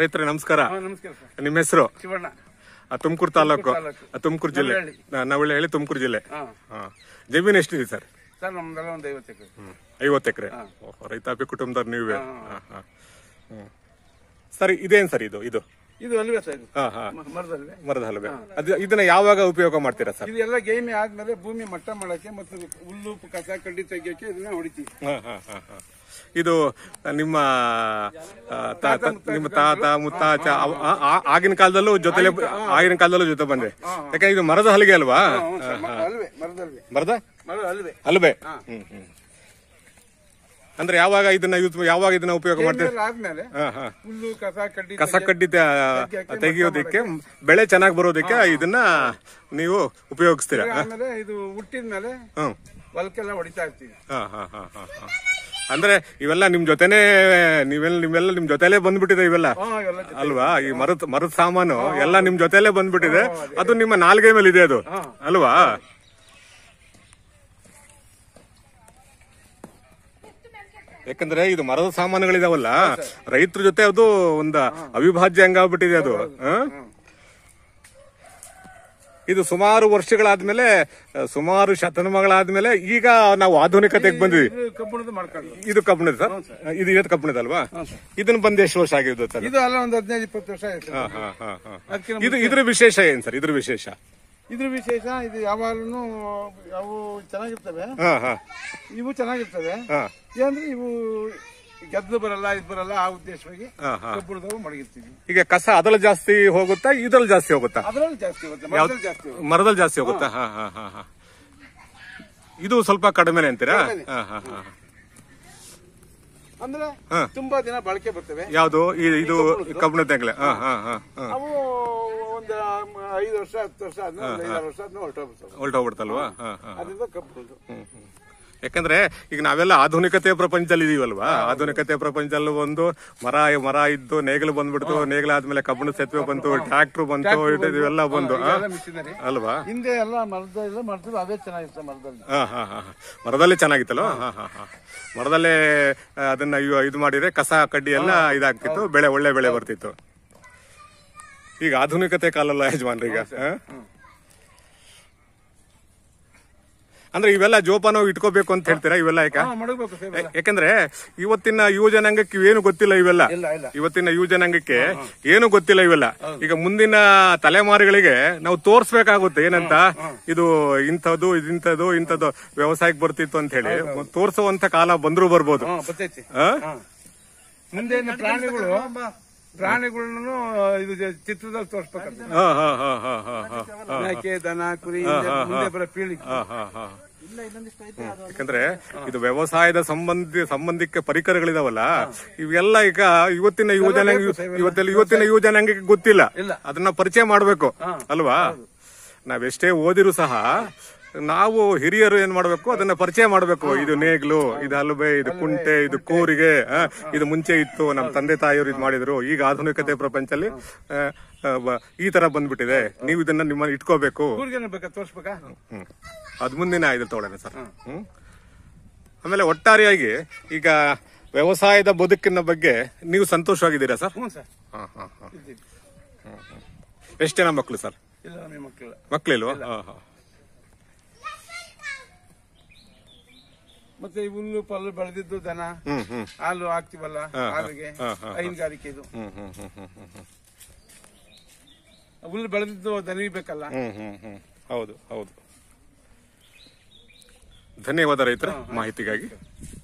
ರೈತರೇ ನಮಸ್ಕಾರ ನಿಮ್ಮ ಹೆಸರು ತುಮಕೂರು ತಾಲೂಕು ತುಮಕೂರು ಜಿಲ್ಲೆ ನಾವಳ್ಳಿ ಹೇಳಿ ತುಮಕೂರು ಜಿಲ್ಲೆ ಜಮೀನು ಎಷ್ಟಿದೆ ಸರ್ ಸರ್ ಐವತ್ತು ಎಕರೆ ರೈತಾಪಿ ಕುಟುಂಬದವ್ರು ನೀವೇ ಹಾ, ಹ್ಮ್. ಸರ್ ಇದೇನ್ ಸರ್ ಇದು ಇದು ಇದು ಅಲ್ವೇ ಸರ್ ಹಾ ಹಾ ಮರದ ಮರದ ಇದನ್ನ ಯಾವಾಗ ಉಪಯೋಗ ಮಾಡ್ತೀರಾ ಸರ್ ಇದೆಲ್ಲ ಗೇಮ್ ಆದ್ಮೇಲೆ ಭೂಮಿ ಮಟ್ಟ ಮಾಡಕ್ಕೆ ಮತ್ತು ಹುಲ್ಲು ಕಸ ಕಡ್ಡಿ ತೆಗಿಯಕ್ಕೆ ಇದನ್ನ ಹೊಡಿತೀವಿ ಹಾ ಹಾ ಇದು ನಿಮ್ಮ ಆ, ನಿಮ್ಮ ತಾತ ಮುತ್ತಾಚ ಆಗಿನ ಕಾಲದಲ್ಲೂ ಜೊತೆಲೆ ಆಗಿನ ಕಾಲದಲ್ಲೂ ಜೊತೆ ಬಂದೆ ಯಾಕಂದ್ರೆ ಇದು ಮರದ ಹಲಿಗೆ ಅಲ್ವಾ ಮರದ ಮರದ ಅಲ್ವೇ ಹ್ಮ್ ಹ್ಮ್ ಅಂದ್ರೆ ಯಾವಾಗ ಇದನ್ನ ಯೂಸ್ ಯಾವಾಗ ಇದನ್ನ ಉಪಯೋಗ ಮಾಡ್ತೀವಿ ಹುಲ್ಲು ಕಸ ಕಡ್ಡಿ ತೆಗಿಯೋದಕ್ಕೆ ಬೆಳೆ ಚೆನ್ನಾಗಿ ಬರೋದಕ್ಕೆ ಇದನ್ನ ನೀವು ಉಪಯೋಗಿಸ್ತೀರಾ ಆಮೇಲೆ ಇದು ಹುಟ್ಟಿದ ಮೇಲೆ ಹೊಲಕ್ಕೆಲ್ಲ ಹೊಡಿತಾ ಇರ್ತೀವಿ ಅಂದ್ರೆ ಇವೆಲ್ಲ ನಿಮ್ ಜೊತೆನೆ ನೀವೆಲ್ಲ ನಿಮ್ಮೆಲ್ಲ ನಿಮ್ ಜೊತೆಲೇ ಬಂದ್ಬಿಟ್ಟಿದೆ ಇವೆಲ್ಲ ಅಲ್ವಾ ಈ ಮರದ ಮರದ ಸಾಮಾನು ಎಲ್ಲ ನಿಮ್ ಜೊತೆಲೇ ಬಂದ್ಬಿಟ್ಟಿದೆ ಅದು ನಿಮ್ಮ ನಾಲ್ಗೆ ಮೇಲೆ ಇದೆ ಅದು ಅಲ್ವಾ ಯಾಕಂದ್ರೆ ಇದು ಮರದ ಸಾಮಾನುಗಳಿದಾವಲ್ಲ ರೈತರ ಜೊತೆ ಅದು ಒಂದು ಅವಿಭಾಜ್ಯ ಹಂಗಾಗ್ಬಿಟ್ಟಿದೆ ಅದು ಇದು ಸುಮಾರು ವರ್ಷಗಳಾದ್ಮೇಲೆ ಸುಮಾರು ಶತಮಾನಗಳಾದ್ಮೇಲೆ ಈಗ ನಾವು ಆಧುನಿಕತೆಗೆ ಬಂದ್ವಿ ಇದು ಕಬ್ಬಿಣದ ಸರ್ ಇದು ಇವತ್ತು ಕಬ್ಬಿಣದ ಅಲ್ವಾ ಇದನ್ನ ಬಂದ್ ಎಷ್ಟು ವರ್ಷ ಆಗಿರೋದು ಸರ್ ಹದಿನೈದು ಇಪ್ಪತ್ತು ವರ್ಷ ಇದು ಇದ್ರ ವಿಶೇಷ ಏನ್ ಸರ್ ಇದ್ರ ವಿಶೇಷ ಇದ್ರ ವಿಶೇಷ ಇದು ಯಾವಾಗ್ಲೂ ಅವು ಚೆನ್ನಾಗಿರ್ತವೆ ಹಾ ಹಾ ಇವು ಚೆನ್ನಾಗಿರ್ತವೆ ಹಾ ಏನಂದ್ರೆ ಇವು ಗೆದ್ದು ಬರಲ್ಲ ಇದು ಬರಲ್ಲ ಆ ಉದ್ದೇಶವಾಗಿ ಹಾ ಮಡಗಿರ್ತೀವಿ ಈಗ ಕಸ ಅದ್ರಲ್ಲಿ ಜಾಸ್ತಿ ಹೋಗುತ್ತಾ ಇದ್ರಲ್ಲಿ ಜಾಸ್ತಿ ಹೋಗುತ್ತಾ ಅದ್ರಲ್ಲಿ ಜಾಸ್ತಿ ಹೋಗುತ್ತೆ ಮರದಲ್ಲಿ ಜಾಸ್ತಿ ಹೋಗುತ್ತಾ ಹಾ ಹಾ ಹಾ ಇದು ಸ್ವಲ್ಪ ಕಡಿಮೆನೆ ಅಂತೀರಾ ಹಾ ಹಾ ಅಂದ್ರೆ ತುಂಬಾ ದಿನ ಬಳಕೆ ಬರ್ತವೆ ಯಾವುದು ಇದು ಕಬ್ಬಿಣ ಹಾ ಹಾ ಹಾ ಒಂದು ಐದು ವರ್ಷ ಹತ್ತು ವರ್ಷ ಹದಿನೈದು ವರ್ಷ ಯಾಕಂದ್ರೆ ಈಗ ನಾವೆಲ್ಲ ಆಧುನಿಕತೆ ಪ್ರಪಂಚದಲ್ಲಿ ಇದೀವಲ್ವಾ ಆಧುನಿಕತೆ ಪ್ರಪಂಚದಲ್ಲಿ ಒಂದು ಮರ ಮರ ಇದ್ದು ನೇಗಿಲು ಬಂದ್ಬಿಡ್ತು ನೇಗಿಲು ಆದ್ಮೇಲೆ ಕಬ್ಬಣ ಸೆತ್ವೆ ಬಂತು ಟ್ರಾಕ್ಟರ್ ಬಂತು ಇವೆಲ್ಲ ಬಂದು ಅಲ್ವಾ ಹಿಂದೆ ಎಲ್ಲ ಹಾ ಮಾಡ್ತಿದ್ರು ಅದೇ ಚೆನ್ನಾಗಿತ್ತು ಮರದಲ್ಲಿ ಚೆನ್ನಾಗಿತ್ತಲ್ಲ ಮರದಲ್ಲೇ ಅದನ್ನ ಇದು ಮಾಡಿದ್ರೆ ಕಸ ಕಡ್ಡಿ ಎಲ್ಲ ಇದಾಗ್ತಿತ್ತು ಬೆಳೆ ಒಳ್ಳೆ ಬೆಳೆ ಬರ್ತಿತ್ತು ಈಗ ಆಧುನಿಕತೆ ಕಾಲಲ್ಲ ಯಜಮಾನ್ರೀಗ ಅಂದ್ರೆ ಇವೆಲ್ಲ ಜೋಪಾನ ಇಟ್ಕೋಬೇಕು ಅಂತ ಹೇಳ್ತೀರಾ ಇವೆಲ್ಲ ಯಾಕಂದ್ರೆ ಇವತ್ತಿನ ಯುವ ಜನಾಂಗಕ್ಕೆ ಏನು ಗೊತ್ತಿಲ್ಲ ಇವೆಲ್ಲ ಇವತ್ತಿನ ಯುವ ಜನಾಂಗಕ್ಕೆ ಏನು ಗೊತ್ತಿಲ್ಲ ಇವೆಲ್ಲ ಈಗ ಮುಂದಿನ ತಲೆಮಾರುಗಳಿಗೆ ನಾವು ತೋರ್ಸ್ಬೇಕಾಗುತ್ತೆ ಏನಂತ ಇದು ಇಂಥದ್ದು ಇಂಥದ್ದು ಇಂಥದ್ದು ವ್ಯವಸಾಯಕ್ಕೆ ಬರ್ತಿತ್ತು ಅಂತ ಹೇಳಿ ತೋರ್ಸುವಂತ ಕಾಲ ಬಂದ್ರು ಬರ್ಬೋದು ಮುಂದೆ ಪ್ರಾಣಿಗಳು ಪ್ರಾಣಿಗಳನ್ನು ಇದು ಚಿತ್ರದಲ್ಲಿ ತೋರಿಸ್ಬೇಕು ದನ ಕುರಿ ಯಾಕಂದ್ರೆ ಇದು ವ್ಯವಸಾಯದ ಸಂಬಂಧ ಸಂಬಂಧಿಕ ಪರಿಕರಗಳಿದಾವಲ್ಲ ಇವೆಲ್ಲ ಈಗ ಇವತ್ತಿನ ಯುವಜನ ಇವತ್ತಿನ ಇವತ್ತಿನ ಯುವಜನ ಗೊತ್ತಿಲ್ಲ ಅದನ್ನ ಪರಿಚಯ ಮಾಡ್ಬೇಕು ಅಲ್ವಾ ನಾವೆಷ್ಟೇ ಓದಿರು ಸಹ ನಾವು ಹಿರಿಯರು ಏನ್ ಮಾಡ್ಬೇಕು ಅದನ್ನ ಪರಿಚಯ ಮಾಡಬೇಕು ಇದು ನೇಗ್ಲು ಇದು ಅಲ್ಬೆ ಇದು ಕುಂಟೆ ಇದು ಕೂರಿಗೆ ಇದು ಮುಂಚೆ ಇತ್ತು ನಮ್ಮ ತಂದೆ ತಾಯಿಯವರು ಇದು ಮಾಡಿದ್ರು ಈಗ ಆಧುನಿಕತೆ ಪ್ರಪಂಚದಲ್ಲಿ ಈ ತರ ಬಂದ್ಬಿಟ್ಟಿದೆ ನೀವು ಇದನ್ನ ನಿಮ್ಮ ಇಟ್ಕೋಬೇಕು ಅದ್ ಮುಂದಿನ ಇದು ತಗೊಳ್ಳೋಣ ಸರ್ ಆಮೇಲೆ ಒಟ್ಟಾರೆಯಾಗಿ ಈಗ ವ್ಯವಸಾಯದ ಬದುಕಿನ ಬಗ್ಗೆ ನೀವು ಸಂತೋಷವಾಗಿದ್ದೀರಾ ಸರ್ ಎಷ್ಟೇ ನಮ್ಮ ಮಕ್ಕಳು ಸರ್ ಮಕ್ಕಳಿಲ್ವಾ ಮತ್ತೆ ಹುಲ್ಲು ಪಲ್ಲು ಬೆಳೆದಿದ್ದು ದನ ಹಾಲು ಹಾಕ್ತಿವಲ್ಲ ಹಾಲಿಗೆ ಹೈನುಗಾರಿಕೆ ಇದು ಹುಲ್ಲು ಬೆಳೆದಿದ್ದು ಬೇಕಲ್ಲ ಹೌದು ಹೌದು ಧನ್ಯವಾದ ರೈತರ ಮಾಹಿತಿಗಾಗಿ